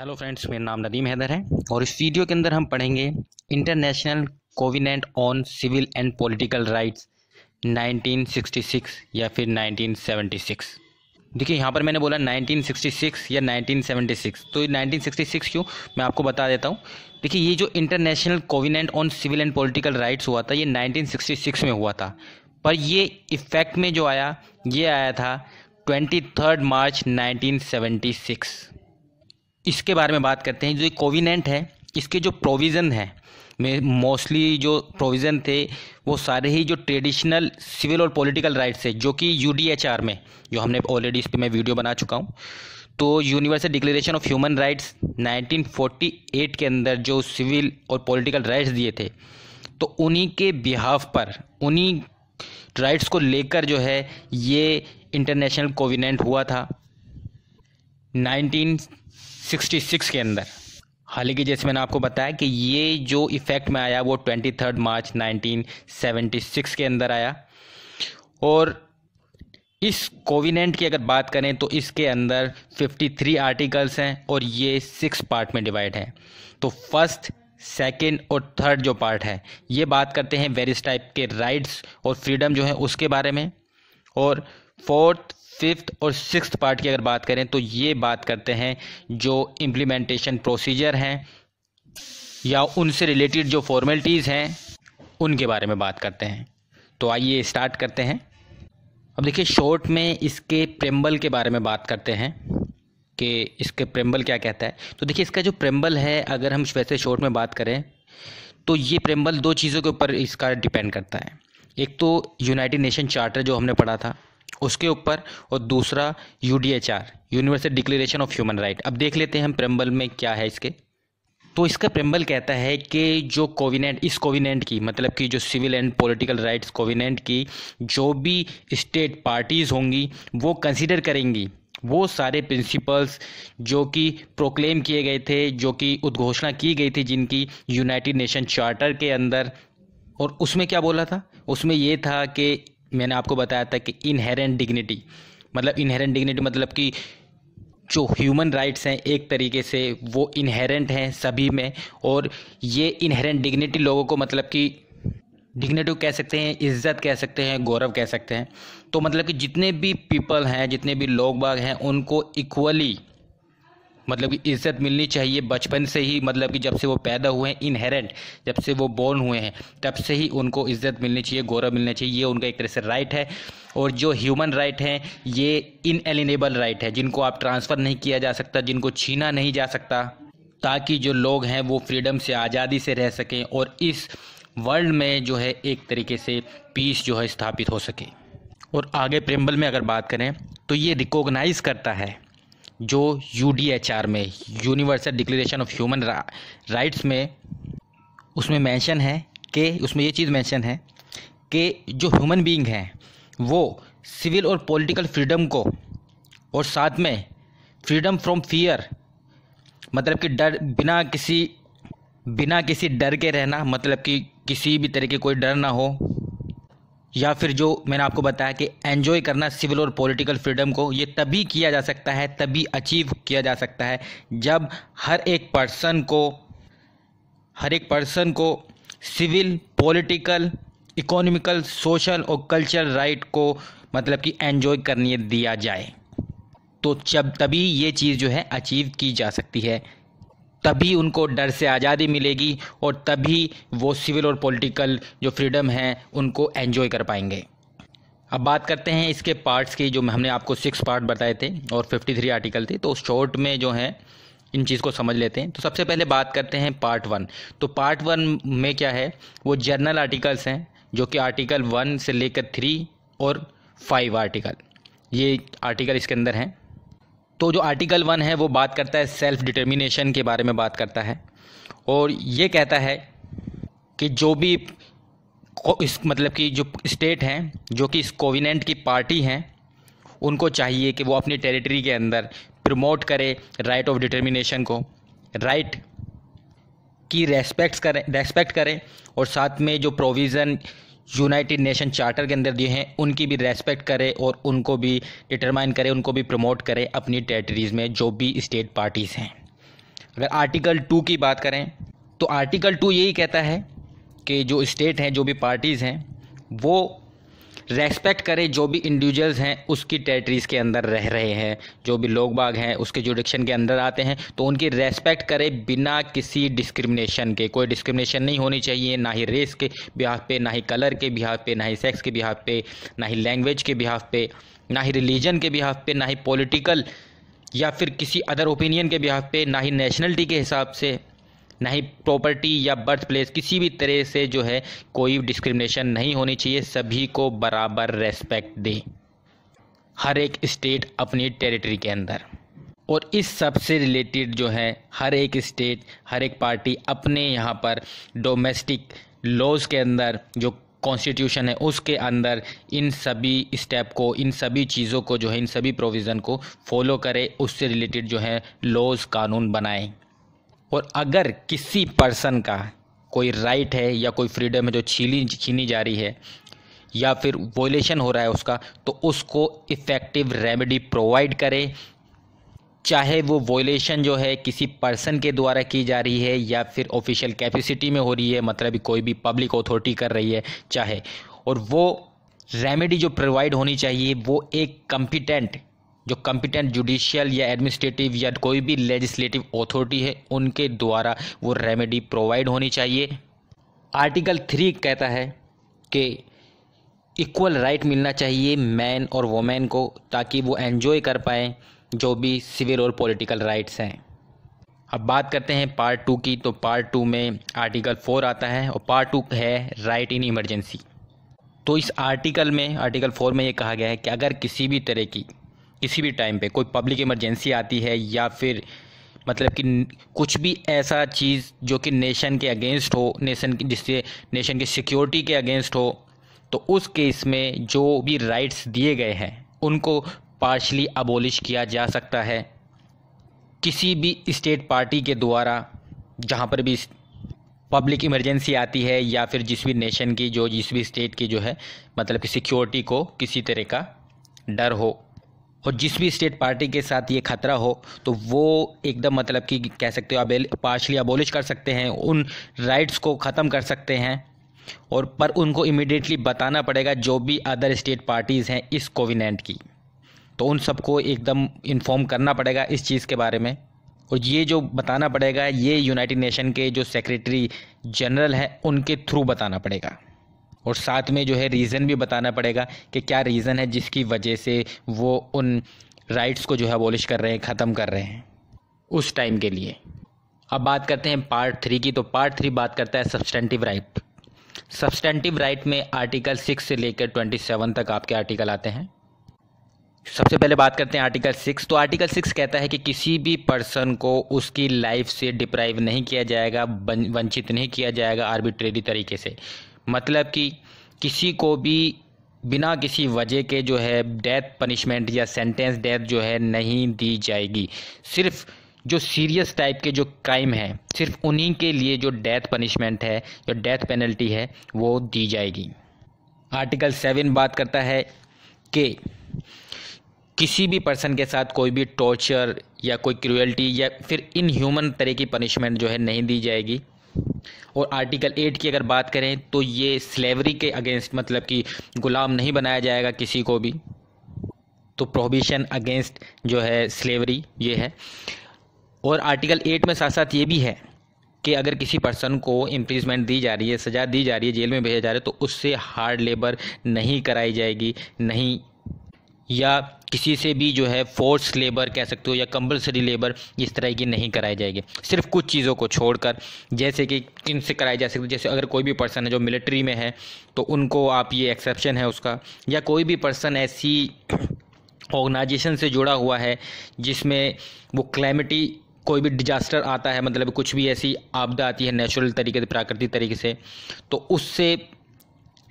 hello friends मेरा नाम नदीम हैदर है और इस वीडियो के अंदर हम पढ़ेंगे international covenant on civil and political rights 1966 या फिर 1976 देखिए यहाँ पर मैंने बोला 1966 या 1976 तो 1966 क्यों मैं आपको बता देता हूँ देखिए ये जो international covenant on civil and political rights हुआ था ये नाइनटीन में हुआ था पर ये इफ़ेक्ट में जो आया ये आया था ट्वेंटी मार्च नाइनटीन इसके बारे में बात करते हैं जो कोविनेंट है इसके जो प्रोविज़न है में मोस्टली जो प्रोविज़न थे वो सारे ही जो ट्रेडिशनल सिविल और पॉलिटिकल राइट्स है जो कि यूडीएचआर में जो हमने ऑलरेडी इस पर मैं वीडियो बना चुका हूँ तो universal declaration of human rights 1948 के अंदर जो सिविल और पॉलिटिकल राइट्स दिए थे तो उन्हीं के बिहाफ पर उन्हीं राइट्स को लेकर जो है ये इंटरनेशनल कोविनेंट हुआ था 19 66 के अंदर हालांकि जैसे मैंने आपको बताया कि ये जो इफ़ेक्ट में आया वो 23 मार्च 1976 के अंदर आया और इस कोविनेंट की अगर बात करें तो इसके अंदर 53 आर्टिकल्स हैं और ये सिक्स पार्ट में डिवाइड है तो फर्स्ट सेकेंड और थर्ड जो पार्ट है ये बात करते हैं वेरिस टाइप के राइट्स और फ्रीडम जो है उसके बारे में और फोर्थ फिफ्थ और सिक्स पार्ट की अगर बात करें तो ये बात करते हैं जो इम्प्लीमेंटेशन प्रोसीजर हैं या उनसे रिलेटेड जो फॉर्मेलिटीज़ हैं उनके बारे में बात करते हैं तो आइए स्टार्ट करते हैं अब देखिए शॉर्ट में इसके प्रेम्बल के बारे में बात करते हैं कि इसके प्रेम्बल क्या कहता है तो देखिए इसका जो प्रेम्बल है अगर हम वैसे शॉर्ट में बात करें तो ये प्रेम्बल दो चीज़ों के ऊपर इसका डिपेंड करता है एक तो यूनाइटेड नेशन चार्टर जो हमने पढ़ा था उसके ऊपर और दूसरा U D H R universal declaration of human right अब देख लेते हैं हम प्रेम्बल में क्या है इसके तो इसका प्रेम्बल कहता है कि जो कोविनेंट इस कोविनेंट की मतलब कि जो civil and political rights covenant की जो भी स्टेट पार्टीज़ होंगी वो कंसिडर करेंगी वो सारे प्रिंसिपल्स जो कि प्रोक्लेम किए गए थे जो कि उद्घोषणा की गई थी जिनकी यूनाइटेड नेशन चार्टर के अंदर और उसमें क्या बोला था उसमें ये था कि मैंने आपको बताया था कि इनहेरेंट डिग्निटी मतलब इनहेरेंट डिग्निटी मतलब कि जो ह्यूमन राइट्स हैं एक तरीके से वो इनहेरेंट हैं सभी में और ये इनहेरेंट डिग्निटी लोगों को मतलब कि डिग्निटी कह सकते हैं इज्जत कह सकते हैं गौरव कह सकते हैं तो मतलब कि जितने भी पीपल हैं जितने भी लोग बाग हैं उनको इक्वली मतलब कि इज्जत मिलनी चाहिए बचपन से ही मतलब कि जब से वो पैदा हुए हैं इनहेरेंट जब से वो बोर्न हुए हैं तब से ही उनको इज्जत मिलनी चाहिए गौरव मिलना चाहिए ये उनका एक तरह से राइट है और जो ह्यूमन राइट हैं ये इनएलिनेबल राइट है जिनको आप ट्रांसफ़र नहीं किया जा सकता जिनको छीना नहीं जा सकता ताकि जो लोग हैं वो फ्रीडम से आज़ादी से रह सकें और इस वर्ल्ड में जो है एक तरीके से पीस जो है स्थापित हो सके और आगे प्रेम्बल में अगर बात करें तो ये रिकॉग्नाइज करता है जो यू में universal declaration of human rights में उसमें मेंशन है कि उसमें ये चीज़ मेंशन है कि जो ह्यूमन बीइंग हैं वो सिविल और पॉलिटिकल फ्रीडम को और साथ में फ्रीडम फ्रॉम फियर मतलब कि डर बिना किसी बिना किसी डर के रहना मतलब कि किसी भी तरह के कोई डर ना हो या फिर जो मैंने आपको बताया कि एन्जॉय करना सिविल और पॉलिटिकल फ्रीडम को ये तभी किया जा सकता है तभी अचीव किया जा सकता है जब हर एक पर्सन को हर एक पर्सन को सिविल पॉलिटिकल इकोनॉमिकल सोशल और कल्चरल राइट को मतलब कि एन्जॉय करने दिया जाए तो जब तभी ये चीज़ जो है अचीव की जा सकती है तभी उनको डर से आज़ादी मिलेगी और तभी वो सिविल और पॉलिटिकल जो फ्रीडम है उनको एन्जॉय कर पाएंगे अब बात करते हैं इसके पार्ट्स की जो हमने आपको सिक्स पार्ट बताए थे और फिफ्टी थ्री आर्टिकल थे तो उस शॉर्ट में जो है इन चीज़ को समझ लेते हैं तो सबसे पहले बात करते हैं पार्ट वन तो पार्ट वन में क्या है वो जर्नल आर्टिकल्स हैं जो कि आर्टिकल वन से लेकर थ्री और फाइव आर्टिकल ये आर्टिकल इसके अंदर हैं तो जो आर्टिकल वन है वो बात करता है सेल्फ डिटर्मिनेशन के बारे में बात करता है और ये कहता है कि जो भी इस मतलब कि जो स्टेट हैं जो कि इस कोविनेंट की पार्टी हैं उनको चाहिए कि वो अपनी टेरिटरी के अंदर प्रमोट करे राइट ऑफ डिटर्मिनेशन को राइट की रेस्पेक्ट करें रेस्पेक्ट करें और साथ में जो प्रोविज़न यूनाइटेड नेशन चार्टर के अंदर दिए हैं उनकी भी रेस्पेक्ट करें और उनको भी डिटरमाइन करें उनको भी प्रमोट करें अपनी टेरिटरीज़ में जो भी स्टेट पार्टीज़ हैं अगर आर्टिकल टू की बात करें तो आर्टिकल टू यही कहता है कि जो स्टेट हैं जो भी पार्टीज़ हैं वो रेस्पेक्ट करें जो भी इंडिविजुअल्स हैं उसकी टेरिटरीज़ के अंदर रह रहे हैं जो भी लोग बाग हैं उसके जुडिक्शन के अंदर आते हैं तो उनकी रेस्पेक्ट करें बिना किसी डिस्क्रिमिनेशन के कोई डिस्क्रिमिनेशन नहीं होनी चाहिए ना ही रेस के बिहाफ पे ना ही कलर के बिहाफ पे ना ही सेक्स के बिहाफ पे ना ही लैंग्वेज के बिहाफ पे ना ही रिलीजन के बिहाफ पे ना ही पॉलिटिकल या फिर किसी अदर ओपिनियन के बिहाफ पे ना ही नेशनलिटी के हिसाब से ना ही प्रॉपर्टी या बर्थ प्लेस किसी भी तरह से जो है कोई डिस्क्रिमिनेशन नहीं होनी चाहिए सभी को बराबर रेस्पेक्ट दे हर एक स्टेट अपनी टेरिटरी के अंदर और इस सब से रिलेटेड जो है हर एक स्टेट हर एक पार्टी अपने यहाँ पर डोमेस्टिक लॉज के अंदर जो कॉन्स्टिट्यूशन है उसके अंदर इन सभी स्टेप को इन सभी चीज़ों को जो है इन सभी प्रोविज़न को फॉलो करें उससे रिलेटेड जो है लॉज कानून बनाएं और अगर किसी पर्सन का कोई राइट है या कोई फ्रीडम है जो छीनी छीनी जा रही है या फिर वोलेशन हो रहा है उसका तो उसको इफ़ेक्टिव रेमेडी प्रोवाइड करें चाहे वो वोलेशन जो है किसी पर्सन के द्वारा की जा रही है या फिर ऑफिशियल कैपेसिटी में हो रही है मतलब कोई भी पब्लिक अथॉरिटी कर रही है चाहे और वो रेमेडी जो प्रोवाइड होनी चाहिए वो एक कंपिटेंट जो कंपिटेंट जुडिशियल या एडमिनिस्ट्रेटिव या कोई भी लेजिस्लेटिव अथॉरिटी है उनके द्वारा वो रेमेडी प्रोवाइड होनी चाहिए आर्टिकल थ्री कहता है कि इक्वल राइट मिलना चाहिए मैन और वोमेन को ताकि वो एन्जॉय कर पाएँ जो भी सिविल और पॉलिटिकल राइट्स हैं अब बात करते हैं पार्ट टू की तो पार्ट टू में आर्टिकल फोर आता है और पार्ट टू है राइट इन इमरजेंसी तो इस आर्टिकल में आर्टिकल फोर में ये कहा गया है कि अगर किसी भी तरह की किसी भी टाइम पे कोई पब्लिक इमरजेंसी आती है या फिर मतलब कि कुछ भी ऐसा चीज़ जो कि नेशन के अगेंस्ट हो नेशन की जिससे नेशन की सिक्योरिटी के अगेंस्ट हो तो उस केस में जो भी राइट्स दिए गए हैं उनको पार्शली अबोलिश किया जा सकता है किसी भी स्टेट पार्टी के द्वारा जहाँ पर भी पब्लिक इमरजेंसी आती है या फिर जिस भी नेशन की जो जिस भी स्टेट की जो है मतलब कि सिक्योरिटी को किसी तरह का डर हो और जिस भी स्टेट पार्टी के साथ ये खतरा हो तो वो एकदम मतलब कि कह सकते हो आप पार्शली अबोलिश कर सकते हैं उन राइट्स को ख़त्म कर सकते हैं और पर उनको इमिडिएटली बताना पड़ेगा जो भी अदर स्टेट पार्टीज़ हैं इस कोविनेंट की तो उन सबको एकदम इन्फॉर्म करना पड़ेगा इस चीज़ के बारे में और ये जो बताना पड़ेगा ये यूनाइटेड नेशन के जो सेक्रेटरी जनरल हैं उनके थ्रू बताना पड़ेगा और साथ में जो है रीज़न भी बताना पड़ेगा कि क्या रीज़न है जिसकी वजह से वो उन राइट्स को जो है अबोलिश कर रहे हैं ख़त्म कर रहे हैं उस टाइम के लिए अब बात करते हैं पार्ट थ्री की तो पार्ट थ्री बात करता है सब्सटेंटिव राइट सब्सटेंटिव राइट में आर्टिकल सिक्स से लेकर ट्वेंटी सेवन तक आपके आर्टिकल आते हैं सबसे पहले बात करते हैं आर्टिकल सिक्स तो आर्टिकल सिक्स कहता है कि किसी भी पर्सन को उसकी लाइफ से डिप्राइव नहीं किया जाएगा वंचित नहीं किया जाएगा आर्बिट्रेरी तरीके से मतलब कि किसी को भी बिना किसी वजह के जो है डेथ पनिशमेंट या सेंटेंस डेथ जो है नहीं दी जाएगी सिर्फ़ जो सीरियस टाइप के जो क्राइम हैं सिर्फ उन्हीं के लिए जो डेथ पनिशमेंट है जो डेथ पेनल्टी है वो दी जाएगी आर्टिकल सेवन बात करता है कि किसी भी पर्सन के साथ कोई भी टॉर्चर या कोई क्रुएल्टी या फिर इनह्यूमन तरह की पनिशमेंट जो है नहीं दी जाएगी और आर्टिकल एट की अगर बात करें तो ये स्लेवरी के अगेंस्ट मतलब कि गुलाम नहीं बनाया जाएगा किसी को भी तो प्रोहिबिशन अगेंस्ट जो है स्लेवरी ये है और आर्टिकल एट में साथ साथ ये भी है कि अगर किसी पर्सन को इम्प्रीजमेंट दी जा रही है सज़ा दी जा रही है जेल में भेजा जा रहा है तो उससे हार्ड लेबर नहीं कराई जाएगी नहीं या किसी से भी जो है फोर्स लेबर कह सकते हो या कंपलसरी लेबर इस तरह की नहीं कराई जाएगी सिर्फ कुछ चीज़ों को छोड़कर जैसे कि से कराई जा सकती जैसे अगर कोई भी पर्सन है जो मिलिट्री में है तो उनको आप ये एक्सेप्शन है उसका या कोई भी पर्सन ऐसी ऑर्गेनाइजेशन से जुड़ा हुआ है जिसमें वो क्लैमिटी कोई भी डिजास्टर आता है मतलब कुछ भी ऐसी आपदा आती है नेचुरल तरीके से प्राकृतिक तरीके से तो उससे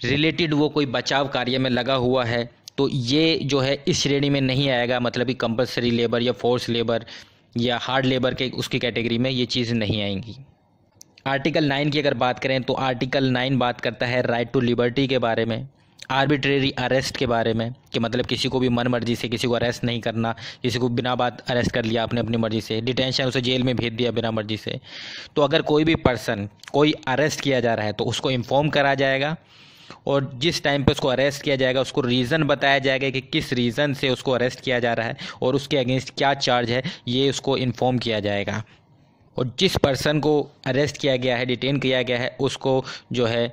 रिलेटेड वो कोई बचाव कार्य में लगा हुआ है तो ये जो है इस श्रेणी में नहीं आएगा मतलब कि कंपलसरी लेबर या फोर्स लेबर या हार्ड लेबर के उसकी कैटेगरी में ये चीज़ नहीं आएंगी आर्टिकल नाइन की अगर बात करें तो आर्टिकल नाइन बात करता है राइट टू लिबर्टी के बारे में आर्बिट्रेरी अरेस्ट के बारे में कि मतलब किसी को भी मन मर्जी से किसी को अरेस्ट नहीं करना किसी को बिना बात अरेस्ट कर लिया आपने अपनी मर्ज़ी से डिटेंशन उसे जेल में भेज दिया बिना मर्ज़ी से तो अगर कोई भी पर्सन कोई अरेस्ट किया जा रहा है तो उसको इन्फॉर्म करा जाएगा और जिस टाइम पे उसको अरेस्ट किया जाएगा उसको रीज़न बताया जाएगा कि किस रीज़न से उसको अरेस्ट किया जा रहा है और उसके अगेंस्ट क्या चार्ज है ये उसको इन्फॉर्म किया जाएगा और जिस पर्सन को अरेस्ट किया गया है डिटेन किया गया है उसको जो है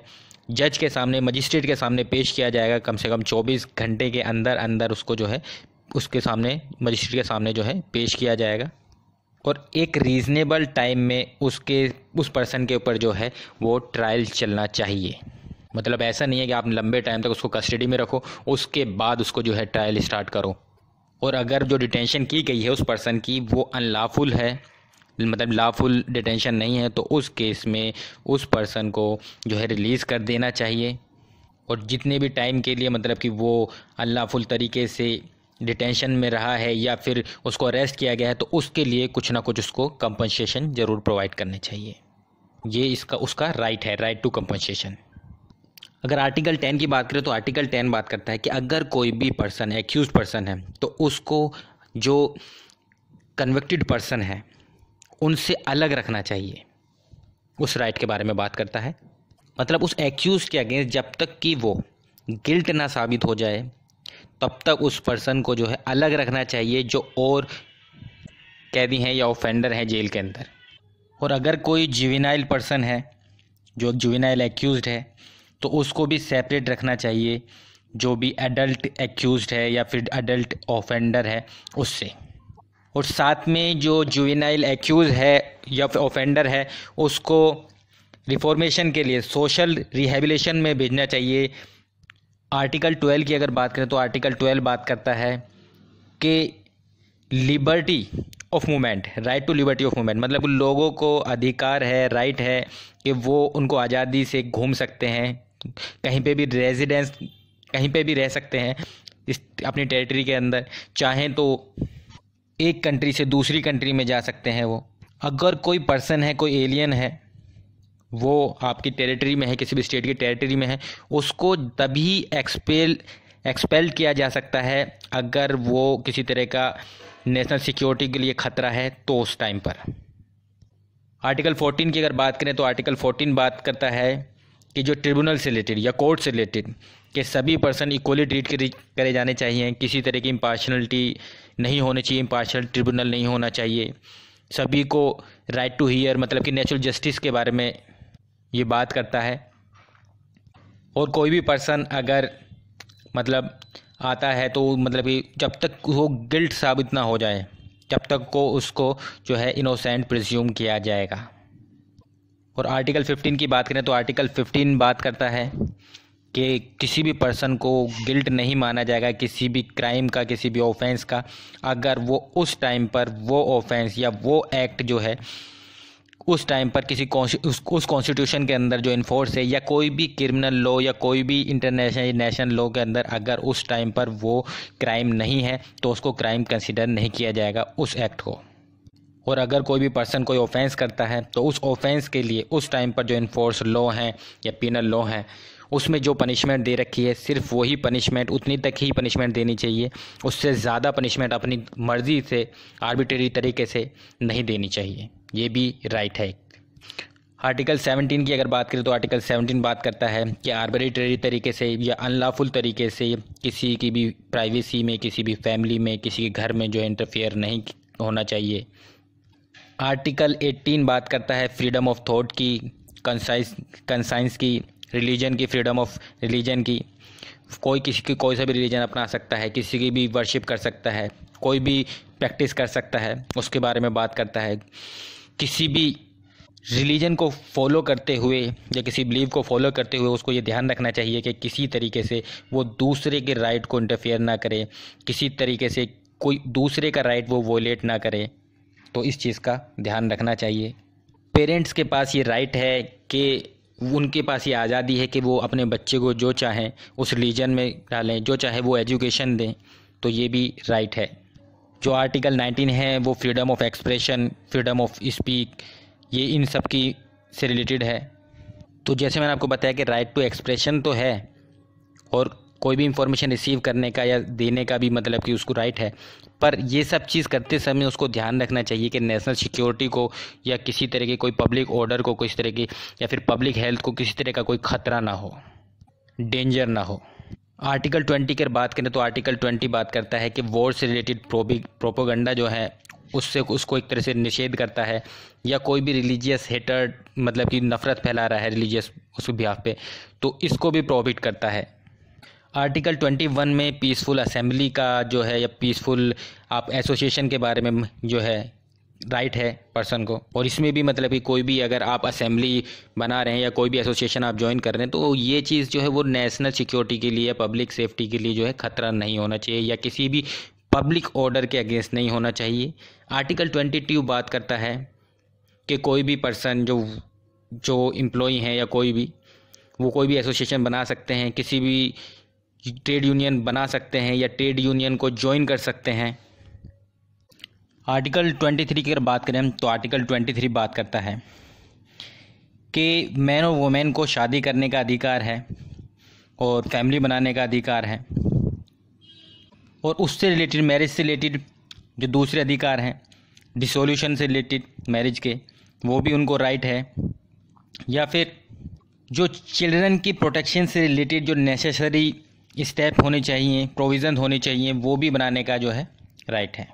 जज के सामने मजिस्ट्रेट के सामने पेश किया जाएगा कम से कम 24 घंटे के अंदर अंदर उसको जो है उसके सामने मजिस्ट्रेट के सामने जो है पेश किया जाएगा और एक रीज़नेबल टाइम में उसके उस पर्सन के ऊपर जो है वो ट्रायल चलना चाहिए मतलब ऐसा नहीं है कि आप लंबे टाइम तक उसको कस्टडी में रखो उसके बाद उसको जो है ट्रायल स्टार्ट करो और अगर जो डिटेंशन की गई है उस पर्सन की वो अनलाफुल है मतलब लाफुल डिटेंशन नहीं है तो उस केस में उस पर्सन को जो है रिलीज़ कर देना चाहिए और जितने भी टाइम के लिए मतलब कि वो अनलाफुल तरीके से डिटेंशन में रहा है या फिर उसको अरेस्ट किया गया है तो उसके लिए कुछ ना कुछ उसको कंपनसेशन ज़रूर प्रोवाइड करने चाहिए ये इसका उसका राइट है राइट टू कंपनसेशन अगर आर्टिकल टेन की बात करें तो आर्टिकल टेन बात करता है कि अगर कोई भी पर्सन एक्यूज पर्सन है तो उसको जो कन्विक्टेड पर्सन है उनसे अलग रखना चाहिए उस राइट के बारे में बात करता है मतलब उस एक्यूज के अगेंस्ट जब तक कि वो गिल्ट ना साबित हो जाए तब तक उस पर्सन को जो है अलग रखना चाहिए जो और कैदी हैं या ऑफेंडर हैं जेल के अंदर और अगर कोई जुविनाइल पर्सन है जो जुविनाइल एक्यूज है तो उसको भी सेपरेट रखना चाहिए जो भी एडल्ट एक्यूज है या फिर एडल्ट ऑफेंडर है उससे और साथ में जो जुवेनाइल एक्यूज है या फिर ऑफेंडर है उसको रिफॉर्मेशन के लिए सोशल रिहेबिलेशन में भेजना चाहिए आर्टिकल ट्वेल्व की अगर बात करें तो आर्टिकल ट्वेल्व बात करता है कि liberty of movement right to liberty of movement मतलब लोगों को अधिकार है राइट है कि वो उनको आज़ादी से घूम सकते हैं कहीं पे भी रेजिडेंस कहीं पे भी रह सकते हैं इस अपनी टेरिटरी के अंदर चाहें तो एक कंट्री से दूसरी कंट्री में जा सकते हैं वो अगर कोई पर्सन है कोई एलियन है वो आपकी टेरिटरी में है किसी भी स्टेट की टेरिटरी में है उसको तभी एक्सपेल एक्सपेल किया जा सकता है अगर वो किसी तरह का नेशनल सिक्योरिटी के लिए ख़तरा है तो उस टाइम पर आर्टिकल 14 की अगर बात करें तो आर्टिकल 14 बात करता है कि जो ट्रिब्यूनल से रिलेटेड या कोर्ट से रिलेटेड के सभी पर्सन इक्वली ट्रीट करे जाने चाहिए किसी तरह की इम्पार्शनलिटी नहीं होनी चाहिए इम्पार्शनल ट्रिब्यूनल नहीं होना चाहिए सभी को राइट टू हीयर मतलब कि नेचुरल जस्टिस के बारे में ये बात करता है और कोई भी पर्सन अगर मतलब आता है तो मतलब कि जब तक वो गिल्ट साबित ना हो जाए जब तक को उसको जो है इनोसेंट प्रज्यूम किया जाएगा और आर्टिकल 15 की बात करें तो आर्टिकल 15 बात करता है कि किसी भी पर्सन को गिल्ट नहीं माना जाएगा किसी भी क्राइम का किसी भी ऑफेंस का अगर वो उस टाइम पर वो ऑफेंस या वो एक्ट जो है उस टाइम पर किसी उस, उस कॉन्स्टिट्यूशन के अंदर जो इन्फोर्स है या कोई भी क्रिमिनल लॉ या कोई भी इंटरनेशनल नेशनल लॉ के अंदर अगर उस टाइम पर वो क्राइम नहीं है तो उसको क्राइम कंसिडर नहीं किया जाएगा उस एक्ट को और अगर कोई भी पर्सन कोई ऑफेंस करता है तो उस ऑफेंस के लिए उस टाइम पर जो इन्फोर्स लॉ हैं या पिनल लॉ हैं उसमें जो पनिशमेंट दे रखी है सिर्फ वही पनिशमेंट उतनी तक ही पनिशमेंट देनी चाहिए उससे ज़्यादा पनिशमेंट अपनी मर्ज़ी से आर्बिट्रेरी तरीके से नहीं देनी चाहिए ये भी राइट है आर्टिकल 17 की अगर बात करें तो आर्टिकल 17 बात करता है कि आर्बिट्रेरी तरीके से या अनलाफुल तरीके से किसी की भी प्राइवेसी में किसी भी फैमिली में किसी के घर में जो इंटरफेयर नहीं होना चाहिए आर्टिकल 18 बात करता है फ्रीडम ऑफ थॉट की कंसाइंस कंसाइंस की रिलीजन की फ्रीडम ऑफ रिलीजन की कोई किसी की कोई सा भी रिलीजन अपना सकता है किसी की भी वर्शिप कर सकता है कोई भी प्रैक्टिस कर सकता है उसके बारे में बात करता है किसी भी रिलीजन को फॉलो करते हुए या किसी बिलीव को फॉलो करते हुए उसको ये ध्यान रखना चाहिए कि किसी तरीके से वो दूसरे के राइट को इंटरफेयर ना करे किसी तरीके से कोई दूसरे का राइट वो वोलेट ना करें तो इस चीज़ का ध्यान रखना चाहिए पेरेंट्स के पास ये राइट है कि उनके पास ये आज़ादी है कि वो अपने बच्चे को जो चाहें उस रिलीजन में डालें जो चाहे वो एजुकेशन दें तो ये भी राइट है जो आर्टिकल 19 है वो freedom of expression freedom of speak ये इन सब की से रिलेटेड है तो जैसे मैंने आपको बताया कि राइट टू एक्सप्रेशन तो है और कोई भी इंफॉर्मेशन रिसीव करने का या देने का भी मतलब कि उसको राइट है पर ये सब चीज़ करते समय उसको ध्यान रखना चाहिए कि नेशनल सिक्योरिटी को या किसी तरह की कोई पब्लिक ऑर्डर को किसी तरह की या फिर पब्लिक हेल्थ को किसी तरह का कोई ख़तरा ना हो डेंजर ना हो आर्टिकल ट्वेंटी की बात करें तो आर्टिकल ट्वेंटी बात करता है कि वॉर से रिलेटेड प्रोपोगंडा जो है उससे उसको एक तरह से निषेध करता है या कोई भी रिलीजियस हेटर मतलब कि नफ़रत फैला रहा है रिलीजियस उस बिहाफ पे तो इसको भी प्रोहिबिट करता है आर्टिकल 21 में पीसफुल असेंबली का जो है या पीसफुल आप एसोसिएशन के बारे में जो है राइट है पर्सन को और इसमें भी मतलब कि कोई भी अगर आप असेंबली बना रहे हैं या कोई भी एसोसिएशन आप ज्वाइन कर रहे हैं तो ये चीज़ जो है वो नेशनल सिक्योरिटी के लिए या पब्लिक सेफ्टी के लिए जो है खतरा नहीं होना चाहिए या किसी भी पब्लिक ऑर्डर के अगेंस्ट नहीं होना चाहिए आर्टिकल ट्वेंटी टू बात करता है कि कोई भी पर्सन जो जो एम्प्लॉय हैं या कोई भी वो कोई भी एसोसिएशन बना सकते हैं किसी भी ट्रेड यूनियन बना सकते हैं या ट्रेड यूनियन को ज्वाइन कर सकते हैं आर्टिकल 23 की अगर बात करें तो आर्टिकल 23 बात करता है कि मैन और वुमेन को शादी करने का अधिकार है और फैमिली बनाने का अधिकार है और उससे रिलेटेड मैरिज से रिलेटेड जो दूसरे अधिकार हैं डिसोल्यूशन से रिलेटेड मैरिज के वो भी उनको राइट है या फिर जो चिल्ड्रन की प्रोटेक्शन से रिलेटेड जो नेसेसरी स्टेप होने चाहिए प्रोविज़न होने चाहिए वो भी बनाने का जो है राइट है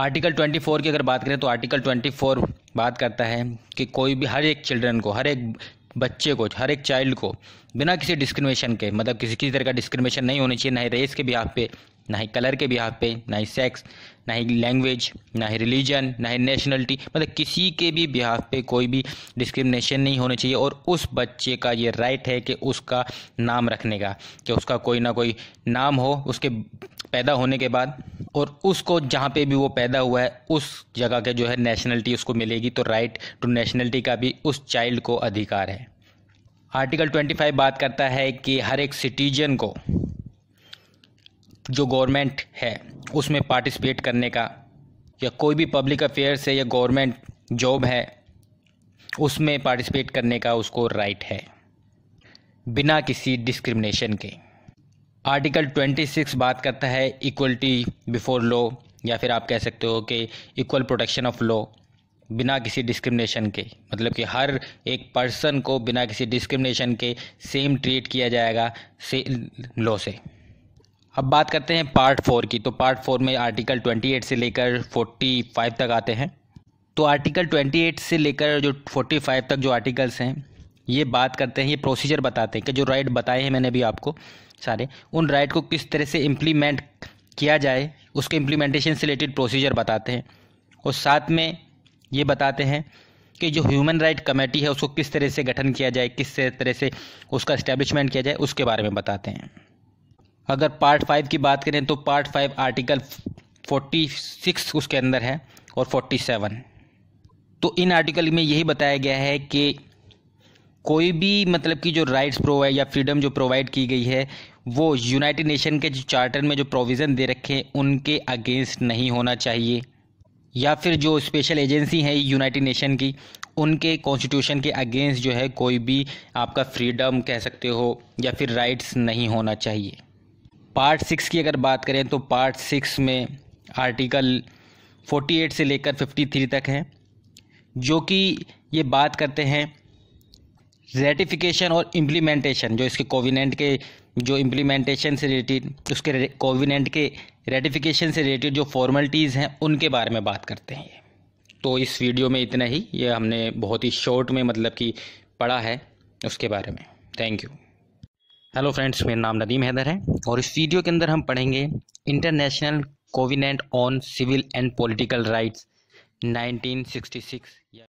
आर्टिकल 24 की अगर बात करें तो आर्टिकल 24 बात करता है कि कोई भी हर एक चिल्ड्रन को हर एक बच्चे को हर एक चाइल्ड को बिना किसी डिस्क्रिमिनेशन के मतलब किसी किसी तरह का डिस्क्रिमिनेशन नहीं होनी चाहिए ना ही रेस के आप पे ना ही कलर के बिहाव पे ना ही सेक्स ना ही लैंग्वेज ना ही रिलीजन ना ही नेशनलिटी मतलब किसी के भी बिहाफ पे कोई भी डिस्क्रिमिनेशन नहीं होना चाहिए और उस बच्चे का ये राइट है कि उसका नाम रखने का कि उसका कोई ना कोई नाम हो उसके पैदा होने के बाद और उसको जहाँ पे भी वो पैदा हुआ है उस जगह के जो है नेशनलिटी उसको मिलेगी तो राइट टू नेशनलिटी का भी उस चाइल्ड को अधिकार है आर्टिकल 25 बात करता है कि हर एक सिटीजन को जो गवर्नमेंट है उसमें पार्टिसिपेट करने का या कोई भी पब्लिक अफेयर्स है या गवर्नमेंट जॉब है उसमें पार्टिसिपेट करने का उसको राइट है बिना किसी डिस्क्रिमिनेशन के आर्टिकल 26 बात करता है इक्वलिटी बिफोर लॉ या फिर आप कह सकते हो कि इक्वल प्रोटेक्शन ऑफ लॉ बिना किसी डिस्क्रिमिनेशन के मतलब कि हर एक पर्सन को बिना किसी डिस्क्रिमिनेशन के सेम ट्रीट किया जाएगा से लॉ से अब बात करते हैं पार्ट फोर की तो पार्ट फोर में आर्टिकल 28 से लेकर 45 तक आते हैं तो आर्टिकल 28 से लेकर जो 45 तक जो आर्टिकल्स हैं ये बात करते हैं ये प्रोसीजर बताते हैं कि जो राइट बताए हैं मैंने अभी आपको सारे उन राइट को किस तरह से इम्प्लीमेंट किया जाए उसके इम्प्लीमेंटेशन से रिलेटेड प्रोसीजर बताते हैं और साथ में ये बताते हैं कि जो ह्यूमन राइट कमेटी है उसको किस तरह से गठन किया जाए किस तरह से उसका इस्टेब्लिशमेंट किया जाए उसके बारे में बताते हैं अगर पार्ट फाइव की बात करें तो part five article forty six उसके अंदर है और फोर्टी सेवन तो इन आर्टिकल में यही बताया गया है कि कोई भी मतलब की जो राइट्स प्रोवाइड या फ्रीडम जो प्रोवाइड की गई है वो यूनाइटेड नेशन के जो चार्टर में जो प्रोविज़न दे रखे हैं उनके अगेंस्ट नहीं होना चाहिए या फिर जो स्पेशल एजेंसी है यूनाइटेड नेशन की उनके कॉन्स्टिट्यूशन के अगेंस्ट जो है कोई भी आपका फ्रीडम कह सकते हो या फिर राइट्स नहीं होना चाहिए पार्ट सिक्स की अगर बात करें तो पार्ट सिक्स में आर्टिकल एट से लेकर फिफ्टी थ्री तक है जो कि ये बात करते हैं रेटिफिकेशन और इम्प्लीमेंटेशन जो इसके कोविनेंट के जो इम्प्लीमेंटेशन से रिलेटेड उसके कोविनेंट के रेटिफिकेशन से रिलेटेड जो फॉर्मेलिटीज़ हैं उनके बारे में बात करते हैं तो इस वीडियो में इतना ही ये हमने बहुत ही शॉर्ट में मतलब कि पढ़ा है उसके बारे में थैंक यू हेलो फ्रेंड्स मेरा नाम नदीम हैदर है और इस वीडियो के अंदर हम पढ़ेंगे international covenant on civil and political rights 1966